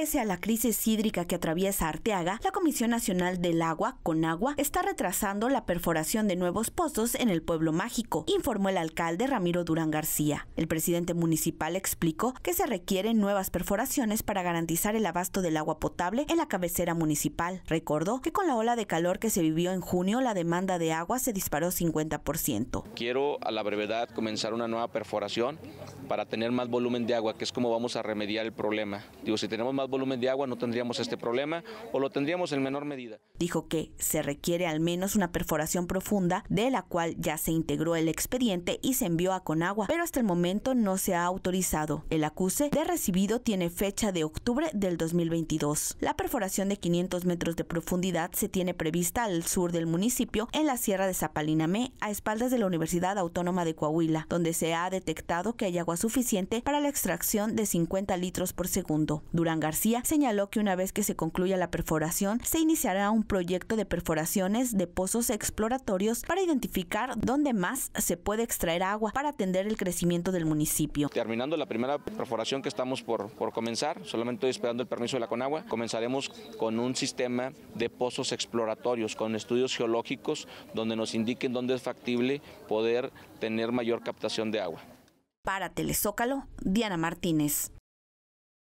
Pese a la crisis hídrica que atraviesa Arteaga, la Comisión Nacional del Agua, con agua está retrasando la perforación de nuevos pozos en el pueblo mágico, informó el alcalde Ramiro Durán García. El presidente municipal explicó que se requieren nuevas perforaciones para garantizar el abasto del agua potable en la cabecera municipal. Recordó que con la ola de calor que se vivió en junio, la demanda de agua se disparó 50%. Quiero a la brevedad comenzar una nueva perforación para tener más volumen de agua, que es como vamos a remediar el problema. Digo, si tenemos más volumen de agua no tendríamos este problema o lo tendríamos en menor medida. Dijo que se requiere al menos una perforación profunda de la cual ya se integró el expediente y se envió a Conagua, pero hasta el momento no se ha autorizado. El acuse de recibido tiene fecha de octubre del 2022. La perforación de 500 metros de profundidad se tiene prevista al sur del municipio en la sierra de Zapalinamé a espaldas de la Universidad Autónoma de Coahuila, donde se ha detectado que hay agua suficiente para la extracción de 50 litros por segundo. Durante García señaló que una vez que se concluya la perforación, se iniciará un proyecto de perforaciones de pozos exploratorios para identificar dónde más se puede extraer agua para atender el crecimiento del municipio. Terminando la primera perforación que estamos por, comenzar, solamente estoy esperando el permiso de la Conagua, comenzaremos con un sistema de pozos exploratorios, con estudios geológicos donde nos indiquen dónde es factible poder tener mayor captación de agua. Para Telezócalo, Diana Martínez.